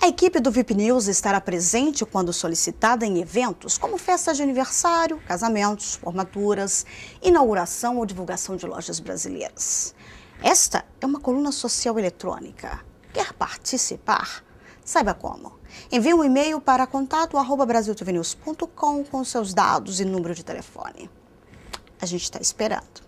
A equipe do VIP News estará presente quando solicitada em eventos como festas de aniversário, casamentos, formaturas, inauguração ou divulgação de lojas brasileiras. Esta é uma coluna social eletrônica. Quer participar? Saiba como. Envie um e-mail para contato@brasiltvnews.com com seus dados e número de telefone. A gente está esperando.